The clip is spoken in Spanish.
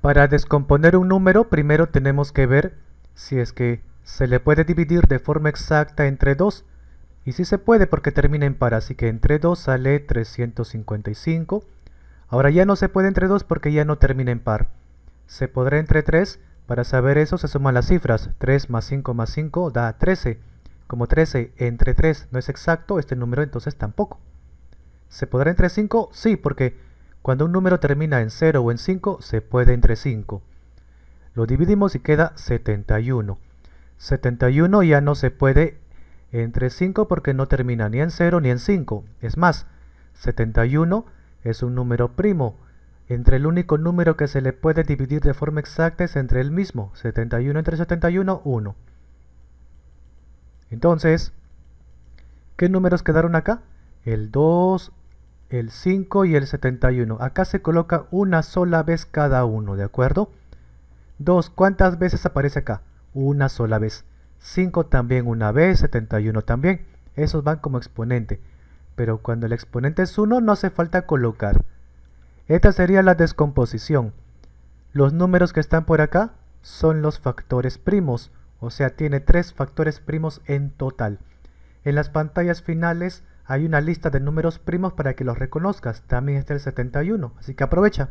Para descomponer un número primero tenemos que ver si es que se le puede dividir de forma exacta entre 2 y si se puede porque termina en par, así que entre 2 sale 355. Ahora ya no se puede entre 2 porque ya no termina en par. Se podrá entre 3, para saber eso se suman las cifras. 3 más 5 más 5 da 13. Como 13 entre 3 no es exacto, este número entonces tampoco. ¿Se podrá entre 5? Sí, porque cuando un número termina en 0 o en 5, se puede entre 5. Lo dividimos y queda 71. 71 ya no se puede entre 5 porque no termina ni en 0 ni en 5. Es más, 71 es un número primo. Entre el único número que se le puede dividir de forma exacta es entre el mismo. 71 entre 71, 1. Entonces, ¿qué números quedaron acá? El 2, el 5 y el 71. Acá se coloca una sola vez cada uno, ¿de acuerdo? 2. ¿Cuántas veces aparece acá? Una sola vez. 5 también una vez, 71 también. Esos van como exponente. Pero cuando el exponente es 1 no hace falta colocar. Esta sería la descomposición. Los números que están por acá son los factores primos. O sea, tiene 3 factores primos en total. En las pantallas finales hay una lista de números primos para que los reconozcas. También está el 71, así que aprovecha.